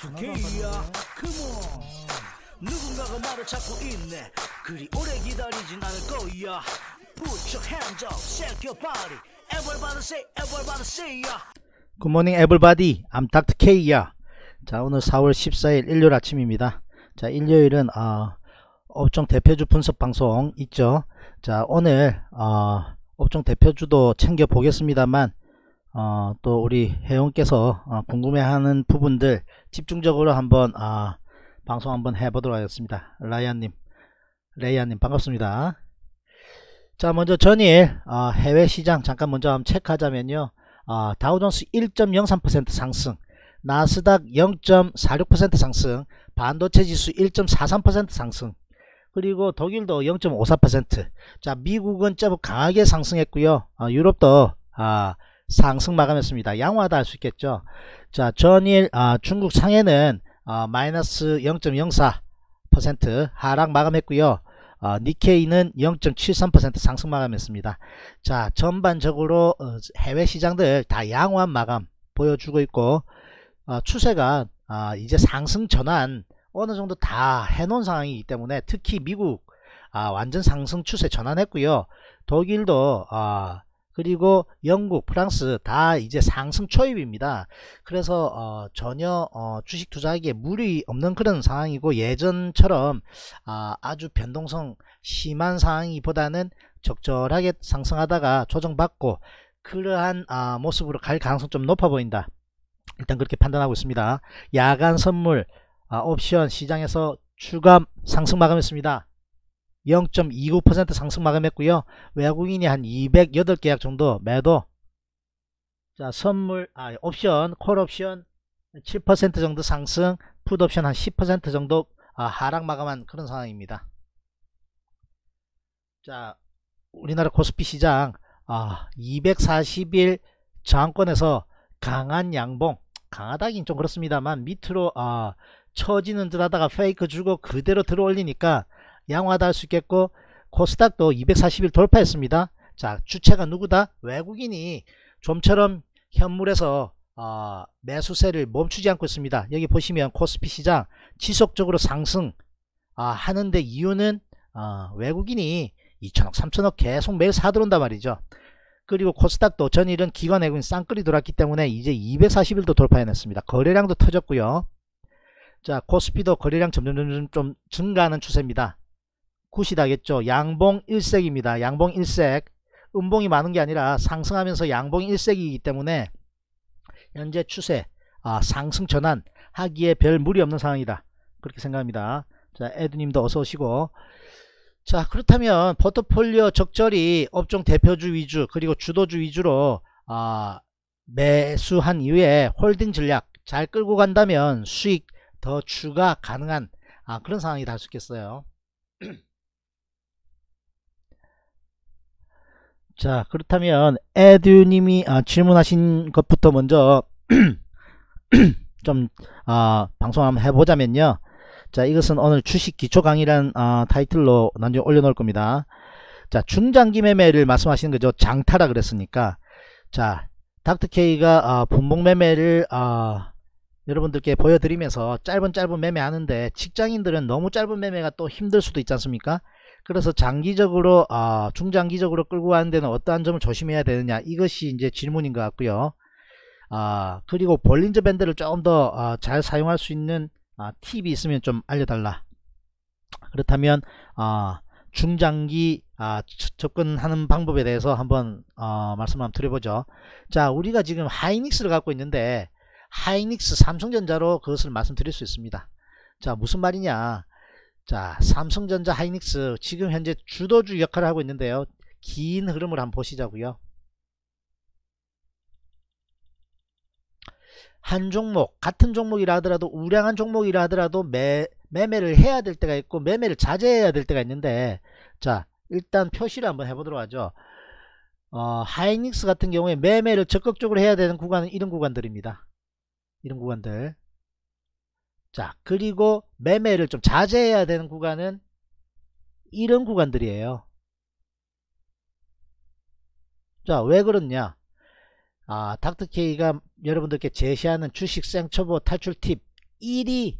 두개야 그모 누군가가 나를 찾고 있네 그리 오래 기다리진 않을 거야 Put your hands up, shake your body Everybody say, everybody say ya Good morning everybody, I'm Dr. K야 자 오늘 4월 14일 일요일 아침입니다 자 일요일은 어, 업종 대표주 분석 방송 있죠 자 오늘 어, 업종 대표주도 챙겨 보겠습니다만 어, 또 우리 회원께서 어, 궁금해하는 부분들 집중적으로 한번 아, 방송 한번 해보도록 하겠습니다. 라이아님, 레이아님 반갑습니다. 자 먼저 전일 어, 아, 해외 시장 잠깐 먼저 한번 체크하자면요. 어, 다우존스 1.03% 상승, 나스닥 0.46% 상승, 반도체 지수 1.43% 상승, 그리고 독일도 0.54%. 자 미국은 좀 강하게 상승했고요. 어, 유럽도 아, 상승 마감했습니다. 양호하다 할 수 있겠죠. 자, 전일 아, 중국 상해는 아, 마이너스 0.04% 하락 마감했고요. 아, 니케이는 0.73% 상승 마감했습니다. 자, 전반적으로 어, 해외 시장들 다 양호한 마감 보여주고 있고 아, 추세가 아, 이제 상승 전환 어느 정도 다 해놓은 상황이기 때문에 특히 미국 아, 완전 상승 추세 전환했고요. 독일도 아, 그리고 영국 프랑스 다 이제 상승 초입입니다 그래서 어, 전혀 어, 주식 투자하기에 무리 없는 그런 상황이고 예전처럼 아, 아주 변동성 심한 상황이보다는 적절하게 상승하다가 조정받고 그러한 아, 모습으로 갈 가능성 좀 높아 보인다 일단 그렇게 판단하고 있습니다 야간 선물 아, 옵션 시장에서 추감 상승 마감했습니다 0.29% 상승 마감했고요. 외국인이 한 208계약 정도 매도 자 선물 아 옵션 콜옵션 7% 정도 상승 풋옵션 한 10% 정도 아, 하락 마감한 그런 상황입니다. 자 우리나라 코스피 시장 아, 240일 저항권에서 강한 양봉 강하다긴 좀 그렇습니다만 밑으로 아, 처지는 듯 하다가 페이크 주고 그대로 들어 올리니까 양호하다 할수 있겠고 코스닥도 240일 돌파했습니다. 자 주체가 누구다? 외국인이 좀처럼 현물에서 어, 매수세를 멈추지 않고 있습니다. 여기 보시면 코스피 시장 지속적으로 상승 어, 하는데 이유는 어, 외국인이 2천억 3천억 계속 매일 사들어온단 말이죠. 그리고 코스닥도 전일은 기관 외국인 쌍끌이 돌았기 때문에 이제 240일도 돌파해냈습니다. 거래량도 터졌고요. 자 코스피도 거래량 점점점점 좀 증가하는 추세입니다. 굿이다겠죠. 양봉 일색입니다. 양봉 일색. 음봉이 많은 게 아니라 상승하면서 양봉 일색이기 때문에 현재 추세 아, 상승 전환 하기에 별 무리 없는 상황이다. 그렇게 생각합니다. 자, 에드님도 어서 오시고 자 그렇다면 포트폴리오 적절히 업종 대표주 위주 그리고 주도주 위주로 아, 매수한 이후에 홀딩 전략 잘 끌고 간다면 수익 더 추가 가능한 아, 그런 상황이 될 수 있겠어요. 자 그렇다면 에듀님이 아, 질문하신 것부터 먼저 좀 아, 방송 한번 해보자면요 자 이것은 오늘 주식 기초 강의란 아, 타이틀로 나중에 올려놓을 겁니다 자 중장기 매매를 말씀하시는 거죠 장타라 그랬으니까 자 닥터케이가 아, 분봉 매매를 아, 여러분들께 보여드리면서 짧은 짧은 매매하는데 직장인들은 너무 짧은 매매가 또 힘들 수도 있지 않습니까 그래서 장기적으로 아, 중장기적으로 끌고 가는 데는 어떠한 점을 조심해야 되느냐 이것이 이제 질문인 것 같고요. 아, 그리고 볼린저 밴드를 조금 더잘 아, 사용할 수 있는 아, 팁이 있으면 좀 알려달라. 그렇다면 아, 중장기 아, 접근하는 방법에 대해서 한번 어, 말씀 한번 드려보죠. 자, 우리가 지금 하이닉스를 갖고 있는데 하이닉스 삼성전자로 그것을 말씀드릴 수 있습니다. 자, 무슨 말이냐? 자 삼성전자 하이닉스 지금 현재 주도주 역할을 하고 있는데요 긴 흐름을 한번 보시자고요 한 종목 같은 종목이라 하더라도 우량한 종목이라 하더라도 매, 매매를 해야 될 때가 있고 매매를 자제해야 될 때가 있는데 자 일단 표시를 한번 해보도록 하죠 어, 하이닉스 같은 경우에 매매를 적극적으로 해야 되는 구간은 이런 구간들입니다 이런 구간들 자 그리고 매매를 좀 자제해야 되는 구간은 이런 구간들이에요 자 왜 그렇냐 아 닥터케이가 여러분들께 제시하는 주식 생초보 탈출 팁 1이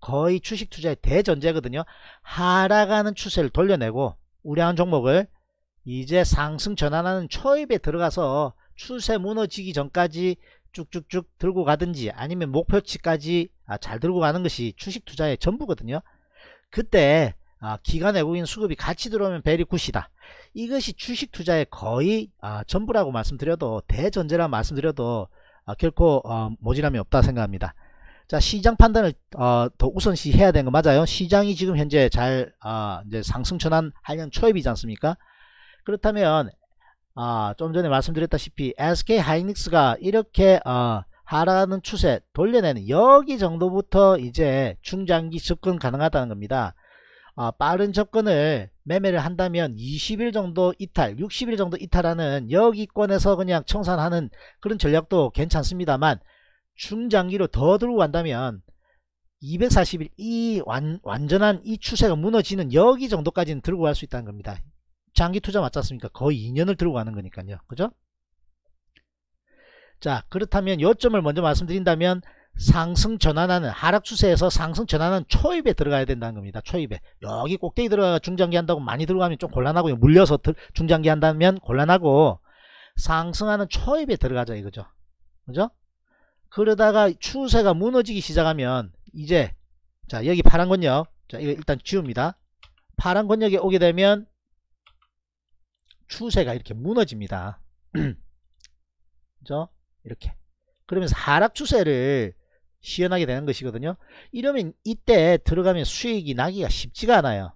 거의 주식 투자의 대전제거든요 하락하는 추세를 돌려내고 우량 종목을 이제 상승 전환하는 초입에 들어가서 추세 무너지기 전까지 쭉쭉쭉 들고 가든지 아니면 목표치까지 아, 잘 들고 가는 것이 주식 투자의 전부거든요. 그때 아, 기관 외국인 수급이 같이 들어오면 베리 굿이다. 이것이 주식 투자의 거의 아, 전부라고 말씀드려도 대전제라 말씀드려도 아, 결코 어, 모질함이 없다 생각합니다. 자 시장 판단을 어, 더 우선시 해야 되는 거 맞아요. 시장이 지금 현재 잘 어, 이제 상승 전환 하년 초입이지 않습니까? 그렇다면 아, 좀 전에 말씀드렸다시피 SK 하이닉스가 이렇게 아, 어, 하라는 추세 돌려내는 여기 정도부터 이제 중장기 접근 가능하다는 겁니다. 아, 빠른 접근을 매매를 한다면 20일 정도 이탈, 60일 정도 이탈하는 여기권에서 그냥 청산하는 그런 전략도 괜찮습니다만 중장기로 더 들고 간다면 240일 이 완, 완전한 이 추세가 무너지는 여기 정도까지는 들고 갈 수 있다는 겁니다. 장기 투자 맞지 않습니까? 거의 2년을 들고 가는 거니까요. 그죠? 자, 그렇다면 요점을 먼저 말씀드린다면 상승 전환하는 하락 추세에서 상승 전환하는 초입에 들어가야 된다는 겁니다. 초입에. 여기 꼭대기 들어가 중장기 한다고 많이 들어가면 좀곤란하고 물려서 중장기 한다면 곤란하고 상승하는 초입에 들어가자 이거죠. 그죠? 그러다가 추세가 무너지기 시작하면 이제 자 여기 파란 권역 자 이거 일단 지웁니다. 파란 권역에 오게 되면 추세가 이렇게 무너집니다. 그죠? 이렇게. 그러면서 하락 추세를 시연하게 되는 것이거든요. 이러면 이때 들어가면 수익이 나기가 쉽지가 않아요.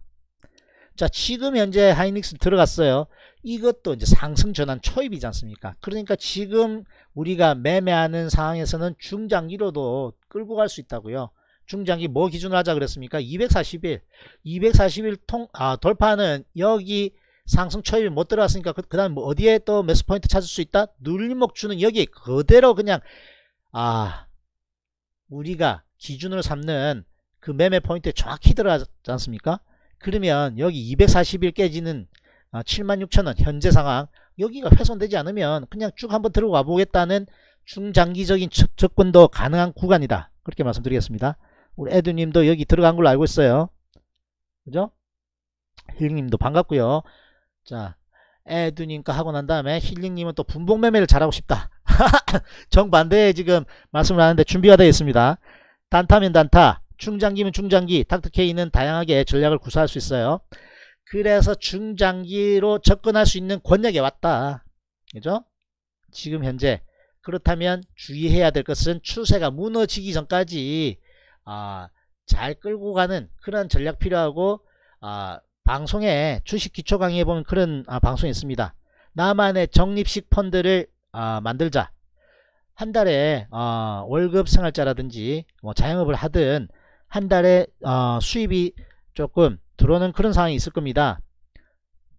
자, 지금 현재 하이닉스 들어갔어요. 이것도 이제 상승 전환 초입이지 않습니까? 그러니까 지금 우리가 매매하는 상황에서는 중장기로도 끌고 갈 수 있다고요. 중장기 뭐 기준으로 하자 그랬습니까? 2 4 0일241 통, 아, 돌파는 여기 상승 초입이 못들어갔으니까 그, 그 다음에 뭐 어디에 또 매수 포인트 찾을 수 있다? 눌림목 주는 여기 그대로 그냥 아 우리가 기준으로 삼는 그 매매 포인트에 정확히 들어가지 않습니까? 그러면 여기 240일 깨지는 76,000원 어, 현재 상황 여기가 훼손되지 않으면 그냥 쭉 한번 들어와 보겠다는 중장기적인 접근도 가능한 구간이다. 그렇게 말씀드리겠습니다. 우리 에드님도 여기 들어간 걸로 알고 있어요. 그죠? 힐링님도 반갑고요. 자 에두님과 하고 난 다음에 힐링님은 또 분봉 매매를 잘하고 싶다. 정반대에 지금 말씀을 하는데 준비가 되어 있습니다. 단타면 단타, 중장기면 중장기, 닥터케이는 다양하게 전략을 구사할 수 있어요. 그래서 중장기로 접근할 수 있는 권력에 왔다. 그죠? 지금 현재 그렇다면 주의해야 될 것은 추세가 무너지기 전까지 아, 잘 끌고 가는 그런 전략 필요하고 아, 방송에 주식 기초 강의에 보면 그런 아, 방송이 있습니다. 나만의 적립식 펀드를 아, 만들자. 한 달에 어, 월급 생활자라든지 뭐 자영업을 하든 한 달에 어, 수입이 조금 들어오는 그런 상황이 있을 겁니다.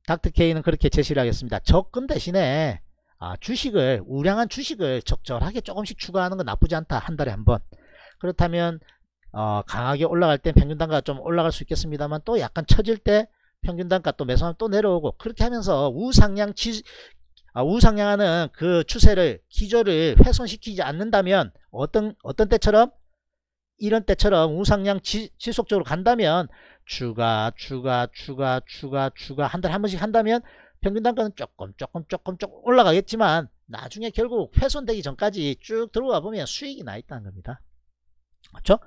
닥터케이는 그렇게 제시를 하겠습니다. 적금 대신에 아, 주식을 우량한 주식을 적절하게 조금씩 추가하는 건 나쁘지 않다. 한 달에 한 번. 그렇다면 어, 강하게 올라갈 때 평균 단가가 좀 올라갈 수 있겠습니다만 또 약간 처질 때 평균 단가 또 매수하면 또 내려오고 그렇게 하면서 우상향 지, 아, 우상향하는 그 추세를 기조를 훼손시키지 않는다면 어떤 어떤 때처럼 이런 때처럼 우상향 지, 지속적으로 간다면 추가 추가 추가 추가 추가 한 달에 한 번씩 한다면 평균 단가는 조금 조금 조금 조금 올라가겠지만 나중에 결국 훼손되기 전까지 쭉 들어가 보면 수익이 나 있다는 겁니다. 그렇죠?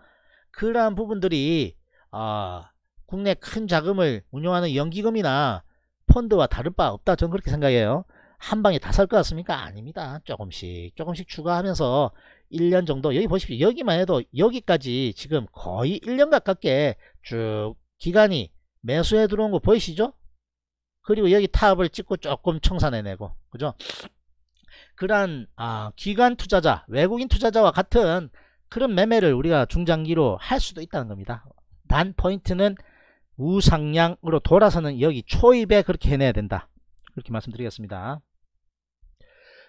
그러한 부분들이 어, 국내 큰 자금을 운용하는 연기금이나 펀드와 다를 바 없다 저는 그렇게 생각해요 한 방에 다 살 것 같습니까 아닙니다 조금씩 조금씩 추가하면서 1년 정도 여기 보십시오 여기만 해도 여기까지 지금 거의 1년 가깝게 쭉 기간이 매수해 들어온 거 보이시죠 그리고 여기 탑을 찍고 조금 청산해내고 그죠 그러한 아, 기관 투자자 외국인 투자자와 같은 그런 매매를 우리가 중장기로 할 수도 있다는 겁니다 단 포인트는 우상향으로 돌아서는 여기 초입에 그렇게 해내야 된다. 그렇게 말씀드리겠습니다.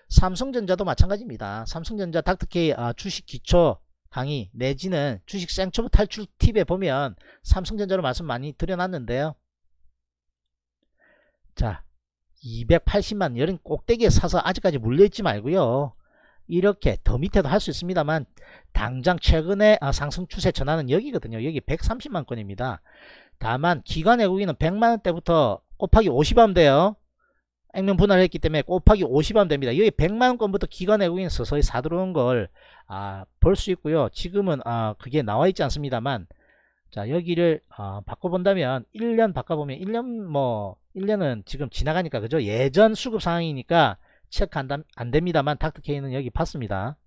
삼성전자도 마찬가지입니다. 삼성전자 닥터케이 아, 주식 기초 강의 내지는 주식 생초부 탈출 팁에 보면 삼성전자로 말씀 많이 드려놨는데요. 자 280만 여름 꼭대기에 사서 아직까지 물려있지 말고요. 이렇게 더 밑에도 할 수 있습니다만 당장 최근에 아, 상승 추세 전환은 여기거든요. 여기 130만 건입니다. 다만 기관 외국인은 100만원대부터 곱하기 50하면 돼요. 액면 분할을 했기 때문에 곱하기 50하면 됩니다. 여기 100만원권부터 기관 외국인 서서히 사들어온 걸 볼수 아, 있고요. 지금은 아, 그게 나와 있지 않습니다만 자 여기를 아, 바꿔본다면 1년 바꿔보면 1년 뭐 1년은 지금 지나가니까 그죠? 예전 수급 상황이니까 체크 안 됩니다만 닥터케이는 여기 봤습니다.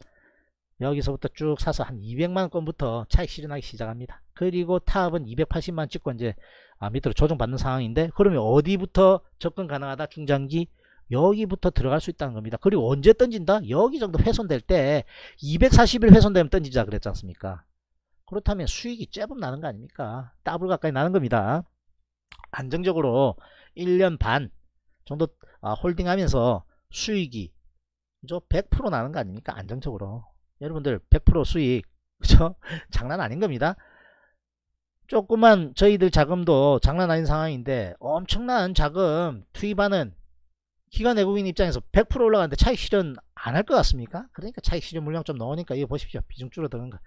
여기서부터 쭉 사서 한 200만원권부터 차익 실현하기 시작합니다. 그리고 타업은 280만 찍고 이제 아, 밑으로 조정받는 상황인데 그러면 어디부터 접근 가능하다 중장기 여기부터 들어갈 수 있다는 겁니다. 그리고 언제 던진다? 여기 정도 훼손될 때 240일 훼손되면 던지자 그랬지 않습니까? 그렇다면 수익이 제법 나는 거 아닙니까? 더블 가까이 나는 겁니다. 안정적으로 1년 반 정도 아, 홀딩하면서 수익이 100% 나는 거 아닙니까? 안정적으로. 여러분들 100% 수익 그죠? 장난 아닌 겁니다. 조그만 저희들 자금도 장난 아닌 상황인데 엄청난 자금 투입하는 기관 외국인 입장에서 100% 올라가는데 차익 실현 안 할 것 같습니까? 그러니까 차익 실현 물량 좀 넣으니까 이거 보십시오. 비중 줄어드는 거.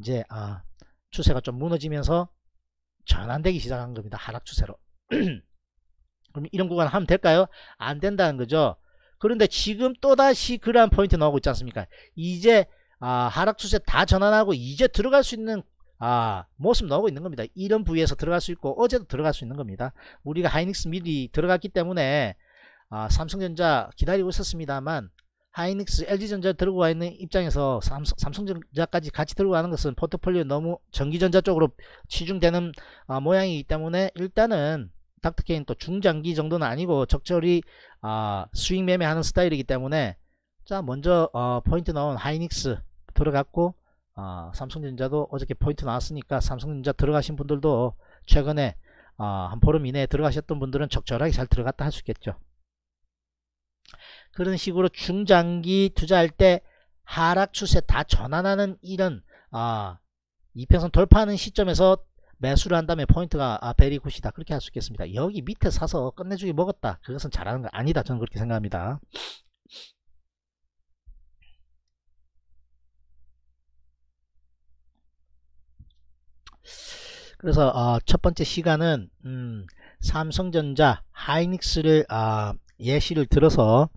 이제 아, 추세가 좀 무너지면서 전환되기 시작한 겁니다. 하락 추세로. 그럼 이런 구간 하면 될까요? 안 된다는 거죠. 그런데 지금 또다시 그러한 포인트 나오고 있지 않습니까? 이제 아, 하락 추세 다 전환하고 이제 들어갈 수 있는 아 모습 나오고 있는 겁니다. 이런 부위에서 들어갈 수 있고 어제도 들어갈 수 있는 겁니다. 우리가 하이닉스 미리 들어갔기 때문에 아, 삼성전자 기다리고 있었습니다만 하이닉스 LG전자 들고 와 있는 입장에서 삼성, 전자까지 같이 들고 가는 것은 포트폴리오 너무 전기전자 쪽으로 치중되는 아, 모양이기 때문에 일단은 닥터케인 또 중장기 정도는 아니고 적절히 아, 스윙 매매하는 스타일이기 때문에 자 먼저 어, 포인트 넣은 하이닉스 들어갔고 어, 삼성전자도 어저께 포인트 나왔으니까 삼성전자 들어가신 분들도 최근에 어, 한 보름 이내에 들어가셨던 분들은 적절하게 잘 들어갔다 할 수 있겠죠. 그런 식으로 중장기 투자할 때 하락 추세 다 전환하는 이런 아, 이평선 돌파하는 시점에서 매수를 한 다음에 포인트가 아, 베리 굿이다 그렇게 할 수 있겠습니다 여기 밑에 사서 끝내주기 먹었다 그것은 잘하는 거 아니다 저는 그렇게 생각합니다 그래서 어, 첫 번째 시간은 음, 삼성전자 하이닉스를 어, 예시를 들어서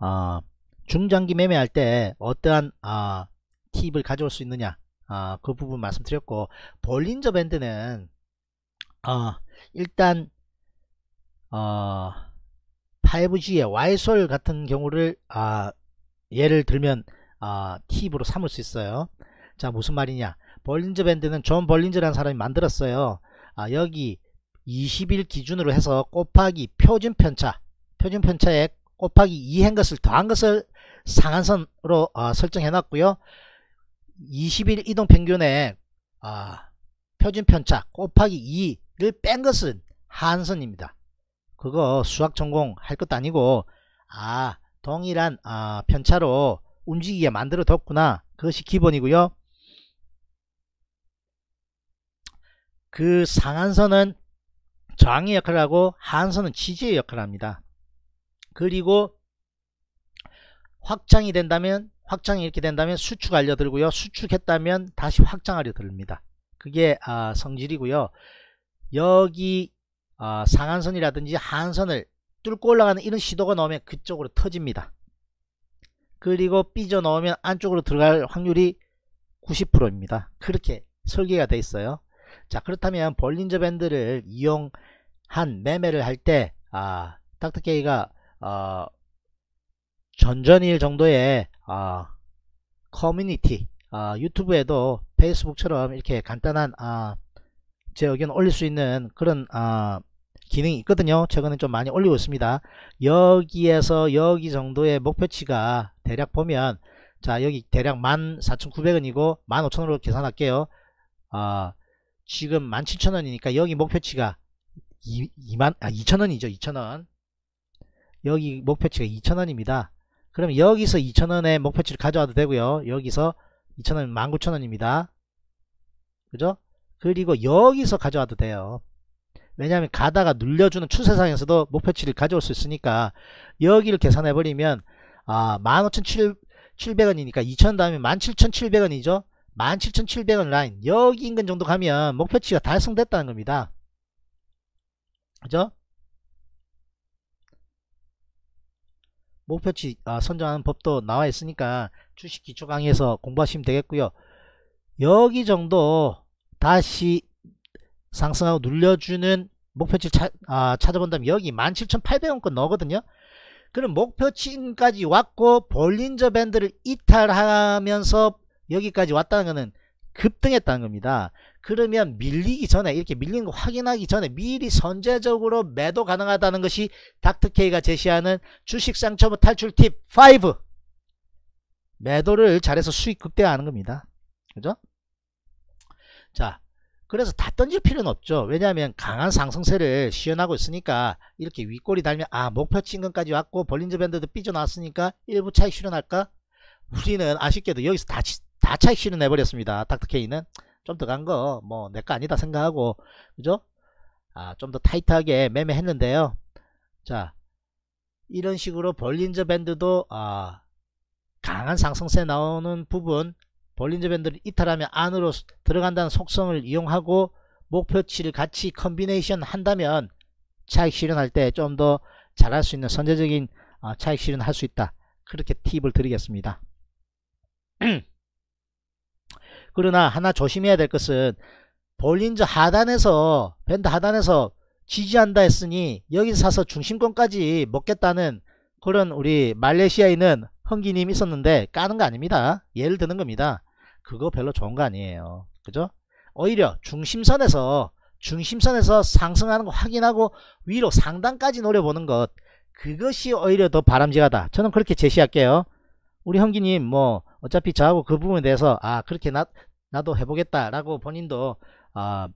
어, 중장기 매매할 때 어떠한 아, 팁을 가져올 수 있느냐 아, 그 부분 말씀드렸고 볼린저 밴드는 어, 일단 5G의 어, 와이솔 같은 경우를 예를 들면 팁으로 삼을 수 있어요 자 무슨 말이냐 벌린저 밴드는 존 벌린저라는 사람이 만들었어요. 아, 여기 20일 기준으로 해서 곱하기 표준 편차, 표준 편차에 곱하기 2한 것을 더한 것을 상한선으로 어, 설정해 놨고요. 20일 이동 평균에 어, 표준 편차 곱하기 2를 뺀 것은 한선입니다. 그거 수학 전공 할 것도 아니고 아 동일한 어, 편차로 움직이게 만들어 뒀구나 그것이 기본이고요 그 상한선은 저항의 역할을 하고 하한선은 지지의 역할을 합니다. 그리고 확장이 된다면 확장이 이렇게 된다면 수축 알려들고요. 수축했다면 다시 확장 알려들립니다. 그게 아, 성질이고요. 여기 아, 상한선이라든지 하한선을 뚫고 올라가는 이런 시도가 나오면 그쪽으로 터집니다. 그리고 삐져 넣으면 안쪽으로 들어갈 확률이 90%입니다. 그렇게 설계가 돼 있어요. 자 그렇다면 볼린저 밴드를 이용한 매매를 할때 아, 닥터케이가 어, 전전일 정도의 어, 커뮤니티 어, 유튜브에도 페이스북처럼 이렇게 간단한 아, 제 의견 올릴 수 있는 그런 아, 기능이 있거든요 최근에 좀 많이 올리고 있습니다 여기에서 여기 정도의 목표치가 대략 보면 자 여기 대략 14,900원이고 15,000원으로 계산할게요 아 지금 17,000원이니까 여기 목표치가 2, 2만, 아, 2,000원이죠. 2,000원. 여기 목표치가 2,000원입니다. 그럼 여기서 2,000원의 목표치를 가져와도 되고요. 여기서 2,000원, 19,000원입니다. 그죠? 그리고 여기서 가져와도 돼요. 왜냐하면 가다가 눌려주는 추세상에서도 목표치를 가져올 수 있으니까 여기를 계산해버리면 아, 15,700원이니까 2,000원 다음에 17,700원이죠. 17,700원 라인 여기 인근 정도 가면 목표치가 달성됐다는 겁니다. 그죠? 목표치 아, 선정하는 법도 나와 있으니까 주식 기초 강의에서 공부하시면 되겠고요. 여기 정도 다시 상승하고 눌려주는 목표치 차, 아, 찾아본다면 여기 17,800원권 넣거든요. 그럼 목표치까지 왔고 볼린저 밴드를 이탈하면서 여기까지 왔다는 것은 급등했다는 겁니다. 그러면 밀리기 전에 이렇게 밀린 거 확인하기 전에 미리 선제적으로 매도 가능하다는 것이 닥터케이가 제시하는 주식 상처분 뭐 탈출 팁 5. 매도를 잘해서 수익 극대화하는 겁니다. 그죠? 자, 그래서 다 던질 필요는 없죠. 왜냐하면 강한 상승세를 시연하고 있으니까 이렇게 윗골이 달면 아 목표친근까지 왔고 벌린저 밴드도 삐져나왔으니까 일부 차익 실현할까? 우리는 아쉽게도 여기서 다다 차익 실현해버렸습니다. 닥터케이는 좀 더 간거뭐내거 뭐 아니다 생각하고 그죠? 아, 좀 더 타이트하게 매매했는데요. 자 이런 식으로 볼린저 밴드도 아, 강한 상승세 나오는 부분 볼린저 밴드를 이탈하면 안으로 들어간다는 속성을 이용하고 목표치를 같이 컨비네이션 한다면 차익 실현할 때 좀 더 잘할 수 있는 선제적인 아, 차익 실현할 수 있다. 그렇게 팁을 드리겠습니다. 그러나 하나 조심해야 될 것은 볼린저 하단에서 밴드 하단에서 지지한다 했으니 여기서 사서 중심권까지 먹겠다는 그런 우리 말레이시아에 있는 헝기님 있었는데 까는 거 아닙니다. 예를 드는 겁니다. 그거 별로 좋은 거 아니에요. 그죠? 오히려 중심선에서 중심선에서 상승하는 거 확인하고 위로 상단까지 노려보는 것 그것이 오히려 더 바람직하다. 저는 그렇게 제시할게요. 우리 형기님 뭐 어차피 저하고 그 부분에 대해서 아 그렇게 나 나도 해보겠다라고 본인도 어,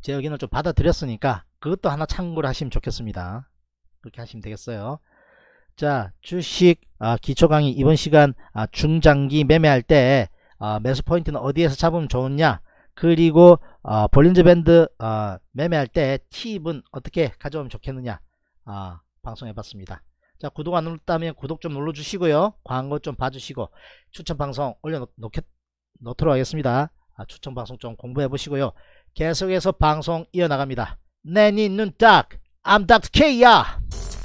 제 의견을 좀 받아들였으니까 그것도 하나 참고를 하시면 좋겠습니다. 그렇게 하시면 되겠어요. 자 주식 아, 기초 강의 이번 시간 아, 중장기 매매할 때 아, 매수 포인트는 어디에서 잡으면 좋냐 그리고 어, 볼린저 밴드 어, 매매할 때 팁은 어떻게 가져오면 좋겠느냐 어, 방송해봤습니다. 자 구독 안 눌렀다면 구독 좀 눌러주시고요. 광고 좀 봐주시고 추천 방송 올려놓겠 습니다 넣도록 하겠습니다. 아, 추천 방송 좀 공부해 보시고요. 계속해서 방송 이어나갑니다. 내니 눈 딱, 암 닥터 K야.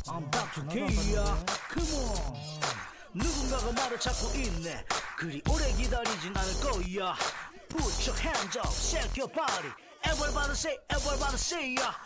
I'm Dr. K야. Come on. 누군가가 나를 찾고 있네. 그리 오래 기다리진 않을 거야. Put your hands up, shake your body. Everybody say, everybody say, yeah.